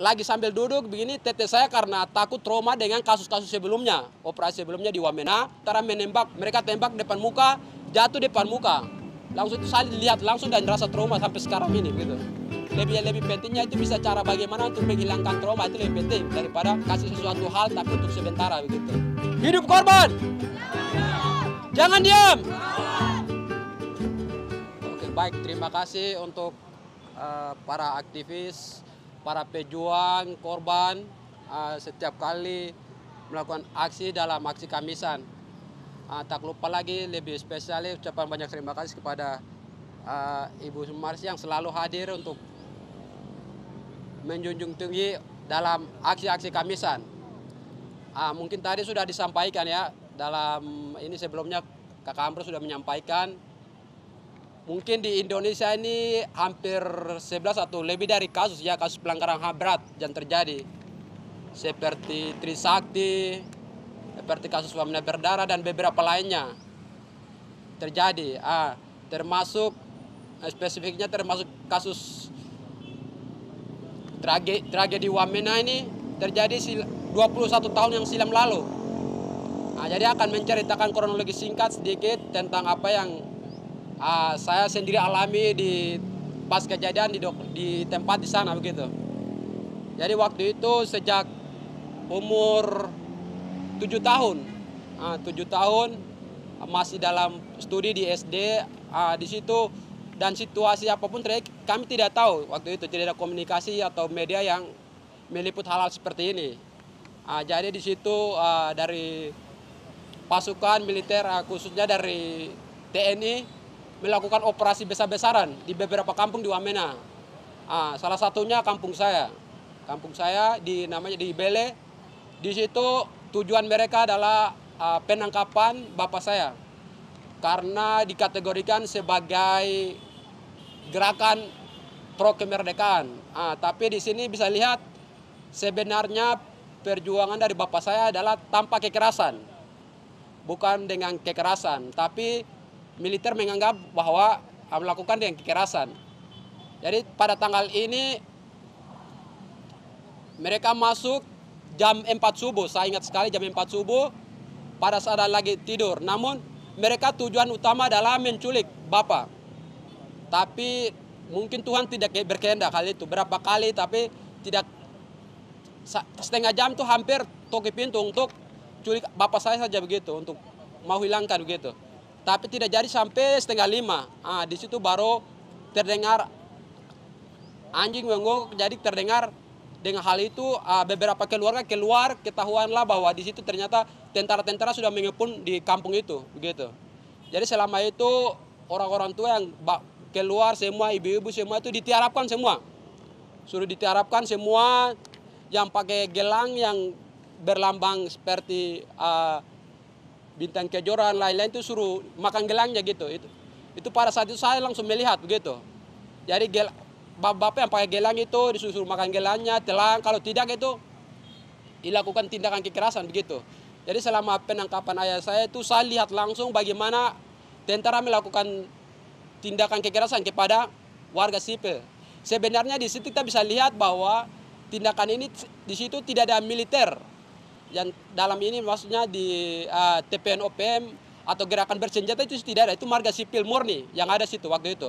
lagi sambil duduk begini tete saya karena takut trauma dengan kasus-kasus sebelumnya. Operasi sebelumnya di Wamena, cara menembak, mereka tembak depan muka, jatuh depan muka. Langsung itu saya lihat langsung dan rasa trauma sampai sekarang ini gitu. Lebih lebih pentingnya itu bisa cara bagaimana untuk menghilangkan trauma itu lebih penting daripada kasih sesuatu hal tapi untuk sementara begitu. Hidup korban. Jangan diam. Oke, baik terima kasih untuk uh, para aktivis para pejuang korban uh, setiap kali melakukan aksi dalam aksi Kamisan. Uh, tak lupa lagi lebih spesial ucapan banyak terima kasih kepada uh, Ibu Sumarsi yang selalu hadir untuk menjunjung tinggi dalam aksi-aksi Kamisan. Uh, mungkin tadi sudah disampaikan ya dalam ini sebelumnya Kakak Amro sudah menyampaikan mungkin di Indonesia ini hampir 11 atau lebih dari kasus ya kasus pelanggaran HAM berat yang terjadi seperti Trisakti, seperti kasus wamena berdarah dan beberapa lainnya terjadi. Ah, termasuk eh, spesifiknya termasuk kasus tragedi, tragedi Wamena ini terjadi 21 tahun yang silam lalu. Nah, jadi akan menceritakan kronologi singkat sedikit tentang apa yang uh, saya sendiri alami di pas kejadian di, di tempat di sana begitu. Jadi waktu itu sejak umur tujuh tahun, uh, tahun masih dalam studi di SD ah, di situ dan situasi apapun kami tidak tahu waktu itu tidak ada komunikasi atau media yang meliput hal-hal seperti ini. jadi di situ dari pasukan militer khususnya dari TNI melakukan operasi besar-besaran di beberapa kampung di Wamena. Nah, salah satunya kampung saya. Kampung saya di namanya di Bele. Di situ tujuan mereka adalah uh, penangkapan bapak saya. Karena dikategorikan sebagai gerakan pro kemerdekaan. Nah, tapi di sini bisa lihat sebenarnya perjuangan dari bapak saya adalah tanpa kekerasan. Bukan dengan kekerasan, tapi militer menganggap bahwa ah, melakukan dengan kekerasan. Jadi pada tanggal ini mereka masuk jam 4 subuh, saya ingat sekali jam 4 subuh pada saat lagi tidur. Namun mereka tujuan utama adalah menculik Bapak. Tapi mungkin Tuhan tidak berkehendak kali itu berapa kali tapi tidak setengah jam tuh hampir toki pintu untuk culik bapak saya saja begitu untuk mau hilangkan begitu. Tapi tidak jadi sampai setengah lima. Ah, di situ baru terdengar anjing menggok. Jadi terdengar dengan hal itu ah, beberapa keluarga keluar ketahuanlah bahwa di situ ternyata tentara-tentara sudah mengepun di kampung itu begitu jadi selama itu orang-orang tua yang keluar semua ibu-ibu semua itu ditiarapkan semua suruh ditiarapkan semua yang pakai gelang yang berlambang seperti uh, bintang kejora lain-lain itu suruh makan gelangnya gitu itu itu pada saat itu saya langsung melihat begitu jadi gel, bapak-bapak yang pakai gelang itu disuruh makan gelangnya telang kalau tidak itu dilakukan tindakan kekerasan begitu jadi selama penangkapan ayah saya itu saya lihat langsung bagaimana tentara melakukan tindakan kekerasan kepada warga sipil sebenarnya di situ kita bisa lihat bahwa tindakan ini di situ tidak ada militer yang dalam ini maksudnya di uh, eh, TPN OPM atau gerakan bersenjata itu tidak ada itu marga sipil murni yang ada situ waktu itu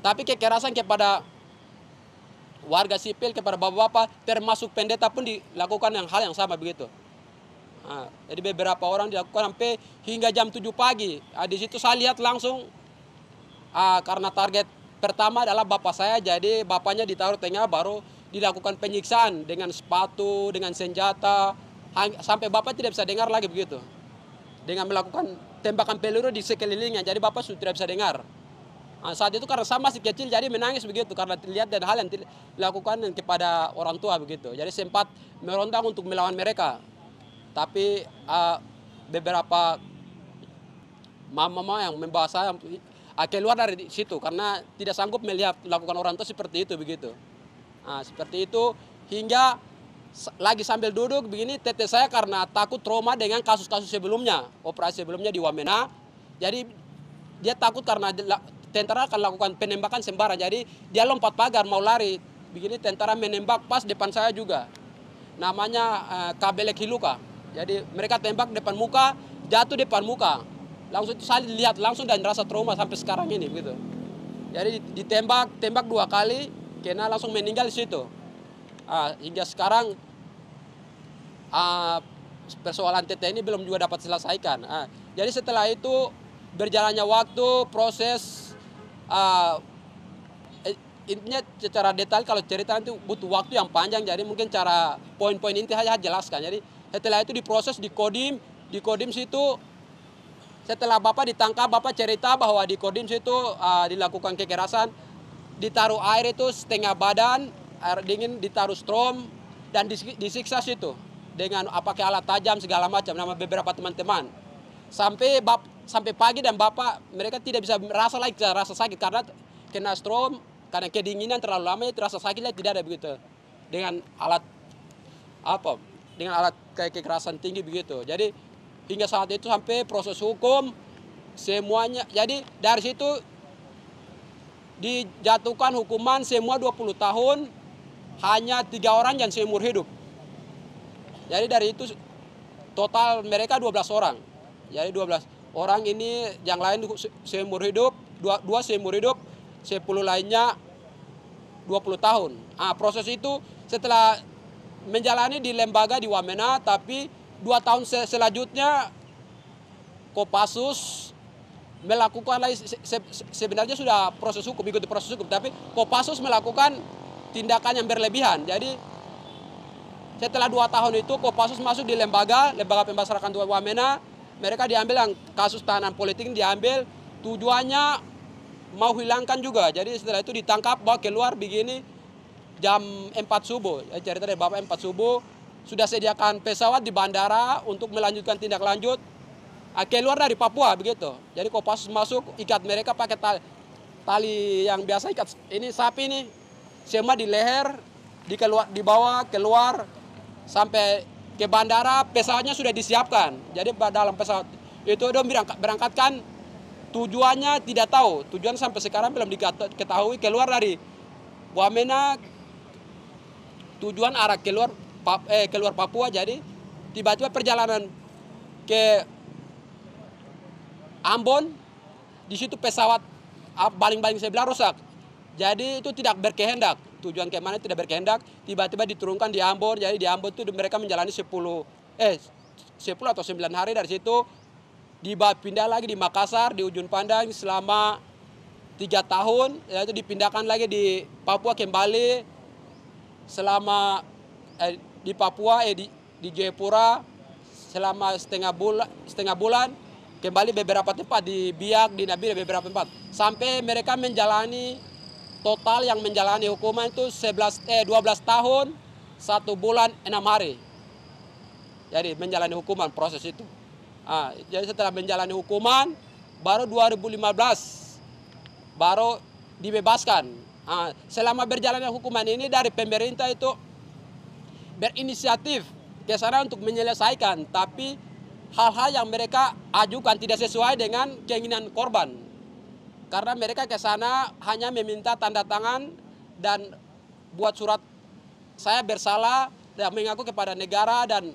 tapi kekerasan kepada warga sipil kepada bapak-bapak termasuk pendeta pun dilakukan yang hal yang sama begitu nah, jadi beberapa orang dilakukan sampai hingga jam 7 pagi nah, di situ saya lihat langsung uh, karena target pertama adalah bapak saya jadi bapaknya ditaruh tengah baru dilakukan penyiksaan dengan sepatu dengan senjata sampai Bapak tidak bisa dengar lagi begitu. Dengan melakukan tembakan peluru di sekelilingnya, jadi Bapak sudah tidak bisa dengar. Nah, saat itu karena sama si kecil jadi menangis begitu karena terlihat dan hal yang dilakukan kepada orang tua begitu. Jadi sempat meronta untuk melawan mereka. Tapi uh, beberapa mama-mama yang membawa saya uh, keluar dari situ karena tidak sanggup melihat melakukan orang tua seperti itu begitu. Nah, seperti itu hingga lagi sambil duduk begini tete saya karena takut trauma dengan kasus-kasus sebelumnya, operasi sebelumnya di Wamena. Jadi dia takut karena tentara akan lakukan penembakan sembara. Jadi dia lompat pagar mau lari. Begini tentara menembak pas depan saya juga. Namanya uh, Kabelek Hiluka. Jadi mereka tembak depan muka, jatuh depan muka. Langsung itu saya lihat langsung dan rasa trauma sampai sekarang ini gitu Jadi ditembak, tembak dua kali, kena langsung meninggal di situ uh, hingga sekarang uh, persoalan TT ini belum juga dapat selesaikan. Uh, jadi setelah itu berjalannya waktu, proses uh, intinya secara detail kalau cerita nanti butuh waktu yang panjang jadi mungkin cara poin-poin inti saja jelaskan jadi setelah itu diproses di kodim di kodim situ setelah bapak ditangkap bapak cerita bahwa di kodim situ uh, dilakukan kekerasan ditaruh air itu setengah badan air dingin ditaruh strom dan disiksa situ dengan ah, pakai alat tajam segala macam nama beberapa teman-teman. Sampai bap, sampai pagi dan bapak mereka tidak bisa merasa lagi rasa sakit karena kena strom, karena kedinginan terlalu lama itu rasa sakitnya tidak ada begitu. Dengan alat apa? Dengan alat kayak kekerasan tinggi begitu. Jadi hingga saat itu sampai proses hukum semuanya. Jadi dari situ dijatuhkan hukuman semua 20 tahun hanya tiga orang yang seumur hidup. Jadi dari itu total mereka 12 orang. Jadi 12 orang ini yang lain seumur hidup, dua, dua seumur hidup, 10 lainnya 20 tahun. Ah, proses itu setelah menjalani di lembaga di Wamena tapi dua tahun selanjutnya Kopassus melakukan lagi sebenarnya sudah proses hukum ikuti proses hukum tapi Kopassus melakukan tindakan yang berlebihan. Jadi setelah dua tahun itu Kopassus masuk di lembaga, lembaga dua Wamena, mereka diambil yang kasus tahanan politik diambil tujuannya mau hilangkan juga. Jadi setelah itu ditangkap bawa keluar begini jam 4 subuh. Ya, cerita dari Bapak 4 subuh sudah sediakan pesawat di bandara untuk melanjutkan tindak lanjut ah, keluar dari Papua begitu. Jadi Kopassus masuk ikat mereka pakai tali, tali yang biasa ikat ini sapi nih semua di leher, di bawah keluar sampai ke bandara pesawatnya sudah disiapkan. Jadi dalam pesawat itu udah berangkat, berangkatkan tujuannya tidak tahu. Tujuan sampai sekarang belum diketahui keluar dari Wamena tujuan arah keluar eh, keluar Papua jadi tiba-tiba perjalanan ke Ambon di situ pesawat ah, baling-baling sebelah rusak jadi itu tidak berkehendak. Tujuan kemana tidak berkehendak. Tiba-tiba diturunkan di Ambon. Jadi di Ambon itu mereka menjalani 10 eh 10 atau 9 hari dari situ dibawa pindah lagi di Makassar di Ujung Pandang selama tiga tahun yaitu dipindahkan lagi di Papua kembali selama eh, di Papua eh, di, di Jayapura selama setengah bulan setengah bulan kembali beberapa tempat di Biak di Nabi beberapa tempat sampai mereka menjalani total yang menjalani hukuman itu 11 eh 12 tahun satu bulan enam hari. Jadi menjalani hukuman proses itu. Nah, jadi setelah menjalani hukuman baru 2015 baru dibebaskan. Nah, selama berjalannya hukuman ini dari pemerintah itu berinisiatif ke sana untuk menyelesaikan tapi hal-hal yang mereka ajukan tidak sesuai dengan keinginan korban. Karena mereka ke sana hanya meminta tanda tangan dan buat surat saya bersalah dan mengaku kepada negara dan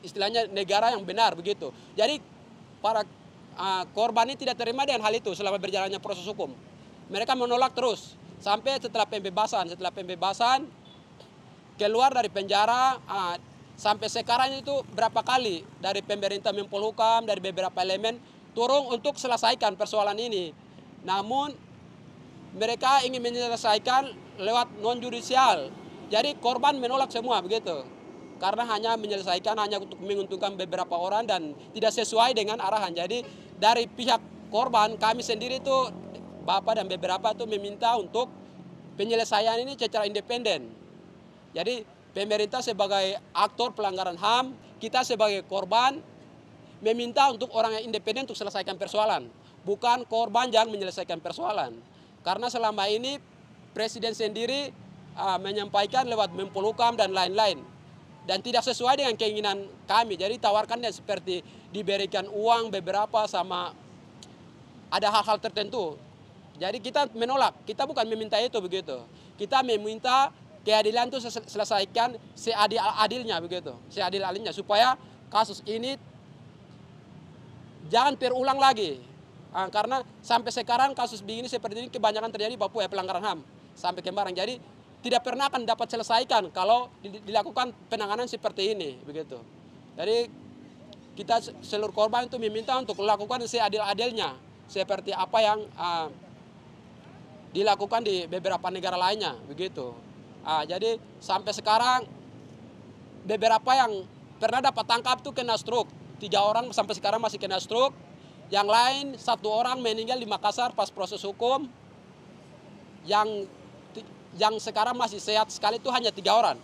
istilahnya negara yang benar begitu. Jadi para uh, korban ini tidak terima dengan hal itu selama berjalannya proses hukum. Mereka menolak terus sampai setelah pembebasan. Setelah pembebasan keluar dari penjara uh, sampai sekarang itu berapa kali dari pemerintah Menpolhukam dari beberapa elemen turun untuk selesaikan persoalan ini. Namun mereka ingin menyelesaikan lewat non judicial. Jadi korban menolak semua begitu. Karena hanya menyelesaikan hanya untuk menguntungkan beberapa orang dan tidak sesuai dengan arahan. Jadi dari pihak korban kami sendiri itu Bapak dan beberapa itu meminta untuk penyelesaian ini secara independen. Jadi pemerintah sebagai aktor pelanggaran HAM, kita sebagai korban meminta untuk orang yang independen untuk selesaikan persoalan, bukan korban yang menyelesaikan persoalan. Karena selama ini presiden sendiri uh, menyampaikan lewat mempolukam dan lain-lain dan tidak sesuai dengan keinginan kami. Jadi tawarkannya seperti diberikan uang beberapa sama ada hal-hal tertentu. Jadi kita menolak, kita bukan meminta itu begitu. Kita meminta keadilan itu selesaikan seadil-adilnya begitu, seadil-adilnya supaya kasus ini jangan terulang lagi. Nah, karena sampai sekarang kasus begini seperti ini kebanyakan terjadi Papua ya, pelanggaran HAM sampai kemarin. Jadi tidak pernah akan dapat selesaikan kalau dilakukan penanganan seperti ini begitu. Jadi kita seluruh korban itu meminta untuk melakukan seadil-adilnya seperti apa yang uh, dilakukan di beberapa negara lainnya begitu. Uh, jadi sampai sekarang beberapa yang pernah dapat tangkap itu kena stroke tiga orang sampai sekarang masih kena stroke. Yang lain satu orang meninggal di Makassar pas proses hukum. Yang yang sekarang masih sehat sekali itu hanya tiga orang.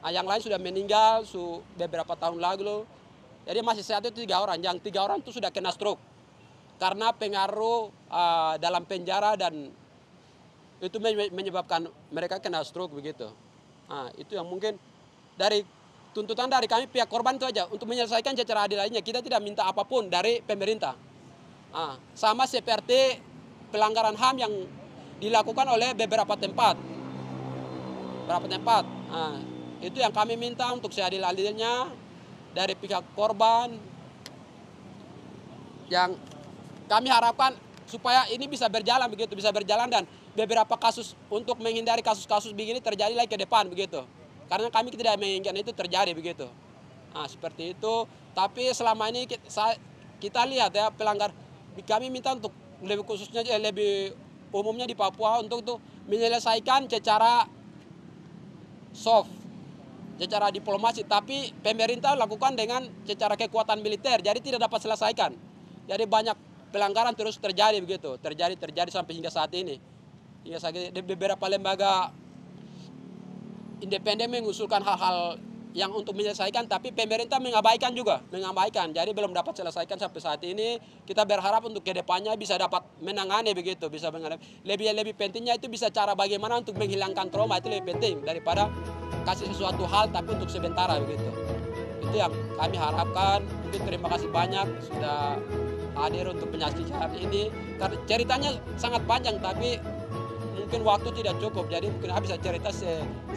Nah, yang lain sudah meninggal su beberapa tahun lalu. Jadi masih sehat itu tiga orang. Yang tiga orang itu sudah kena stroke karena pengaruh uh, dalam penjara dan itu menyebabkan mereka kena stroke begitu. Nah, itu yang mungkin dari tuntutan dari kami pihak korban itu aja untuk menyelesaikan secara adil lainnya. Kita tidak minta apapun dari pemerintah. Nah, sama seperti pelanggaran HAM yang dilakukan oleh beberapa tempat. Beberapa tempat. Nah, itu yang kami minta untuk seadil-adilnya dari pihak korban yang kami harapkan supaya ini bisa berjalan begitu bisa berjalan dan beberapa kasus untuk menghindari kasus-kasus begini terjadi lagi ke depan begitu. Karena kami tidak menginginkan itu terjadi begitu. Nah, seperti itu. Tapi selama ini kita, kita lihat ya pelanggar kami minta untuk lebih khususnya eh, lebih umumnya di Papua untuk itu menyelesaikan secara soft secara diplomasi tapi pemerintah lakukan dengan secara kekuatan militer jadi tidak dapat selesaikan jadi banyak pelanggaran terus terjadi begitu terjadi terjadi sampai hingga saat ini hingga saat ini beberapa lembaga independen mengusulkan hal-hal yang untuk menyelesaikan tapi pemerintah mengabaikan juga mengabaikan jadi belum dapat selesaikan sampai saat ini kita berharap untuk kedepannya bisa dapat menangani begitu bisa menghadapi lebih lebih pentingnya itu bisa cara bagaimana untuk menghilangkan trauma itu lebih penting daripada kasih sesuatu hal tapi untuk sementara begitu itu yang kami harapkan mungkin terima kasih banyak sudah hadir untuk menyaksikan ini karena ceritanya sangat panjang tapi mungkin waktu tidak cukup, jadi mungkin habis cerita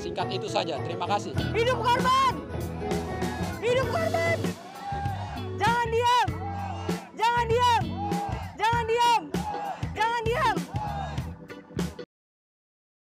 singkat itu saja. Terima kasih. Hidup korban! Hidup korban!